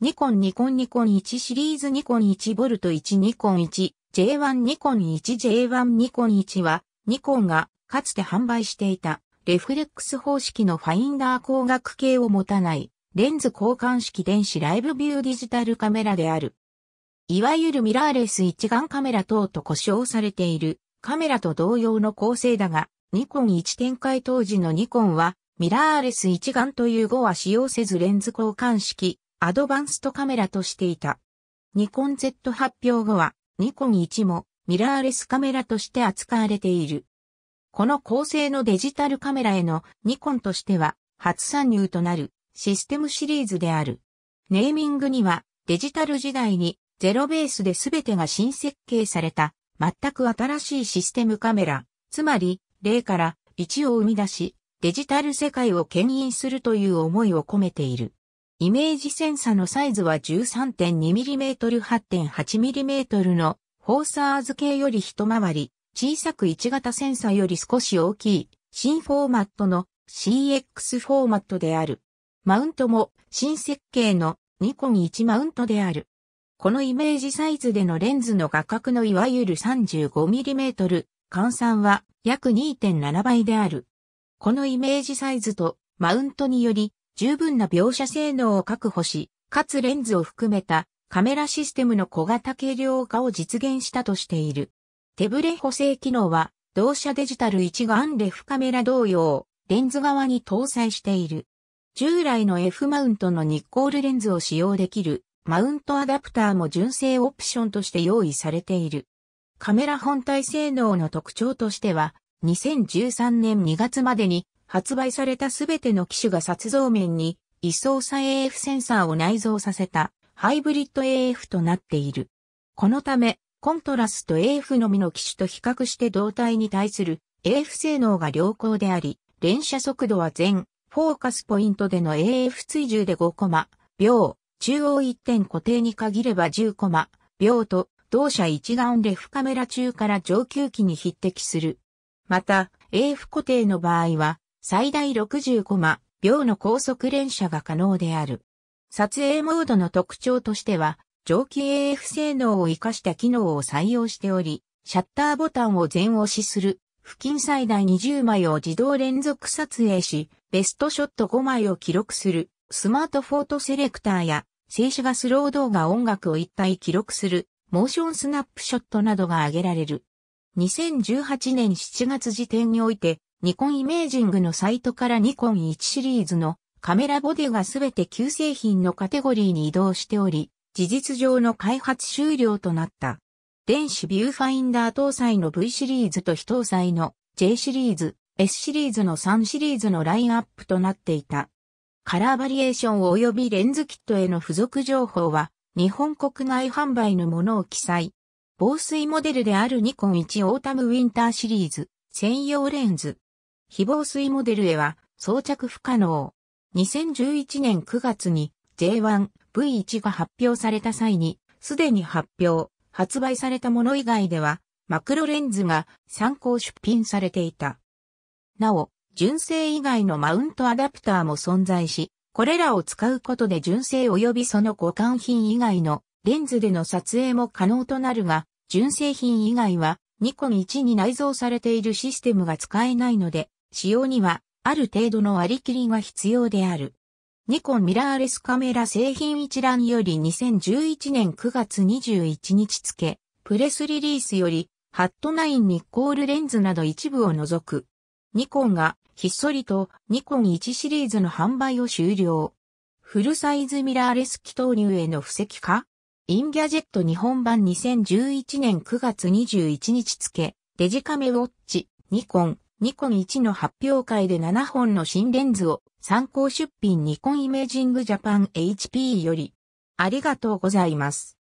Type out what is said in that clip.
ニコンニコンニコン1シリーズニコン1ボルト1ニコン 1J1 ニコン 1J1 ニコン1はニコンがかつて販売していたレフレックス方式のファインダー光学系を持たないレンズ交換式電子ライブビューディジタルカメラである。いわゆるミラーレス一眼カメラ等と呼称されているカメラと同様の構成だが、ニコン1展開当時のニコンはミラーレス一眼という語は使用せずレンズ交換式アドバンストカメラとしていた。ニコン Z 発表後は、ニコン1もミラーレスカメラとして扱われている。この高性のデジタルカメラへのニコンとしては初参入となるシステムシリーズである。ネーミングにはデジタル時代にゼロベースで全てが新設計された全く新しいシステムカメラ、つまり0から1を生み出しデジタル世界を牽引するという思いを込めている。イメージセンサのサイズは 13.2mm8.8mm のホーサーズ系より一回り、小さく1型センサより少し大きい新フォーマットの CX フォーマットである。マウントも新設計のニコン1マウントである。このイメージサイズでのレンズの画角のいわゆる 35mm 換算は約2.7倍である。このイメージサイズとマウントにより十分な描写性能を確保し、かつレンズを含めたカメラシステムの小型軽量化を実現したとしている。手ブレ補正機能は、同社デジタル一眼レフカメラ同様、レンズ側に搭載している。従来の F マウントのニッコールレンズを使用できるマウントアダプターも純正オプションとして用意されている。カメラ本体性能の特徴としては、2013年2月までに発売されたすべての機種が殺像面に一層差 AF センサーを内蔵させたハイブリッド AF となっている。このため、コントラスト AF のみの機種と比較して動体に対する AF 性能が良好であり、連射速度は全フォーカスポイントでの AF 追従で5コマ秒、中央1点固定に限れば10コマ秒と、同社一眼レフカメラ中から上級機に匹敵する。また、AF 固定の場合は、最大65マ秒の高速連射が可能である。撮影モードの特徴としては、蒸気 AF 性能を活かした機能を採用しており、シャッターボタンを全押しする、付近最大20枚を自動連続撮影し、ベストショット5枚を記録する、スマートフォートセレクターや、静止画スロー動画音楽を一体記録する、モーションスナップショットなどが挙げられる。2018年7月時点において、ニコンイメージングのサイトからニコン1シリーズのカメラボディがすべて旧製品のカテゴリーに移動しており、事実上の開発終了となった。電子ビューファインダー搭載の V シリーズと非搭載の J シリーズ、S シリーズの3シリーズのラインアップとなっていた。カラーバリエーション及びレンズキットへの付属情報は、日本国内販売のものを記載。防水モデルであるニコン1オータムウィンターシリーズ、専用レンズ、非防水モデルへは装着不可能。2011年9月に J1V1 が発表された際に、すでに発表、発売されたもの以外では、マクロレンズが参考出品されていた。なお、純正以外のマウントアダプターも存在し、これらを使うことで純正及びその互換品以外のレンズでの撮影も可能となるが、純正品以外はニコン1に内蔵されているシステムが使えないので、使用には、ある程度の割り切りが必要である。ニコンミラーレスカメラ製品一覧より2011年9月21日付、プレスリリースより、ハットナインニコールレンズなど一部を除く。ニコンが、ひっそりとニコン1シリーズの販売を終了。フルサイズミラーレス機投入への布石化インギャジェット日本版2011年9月21日付、デジカメウォッチ、ニコン、ニコン1の発表会で7本の新レンズを参考出品ニコンイメージングジャパン HP よりありがとうございます。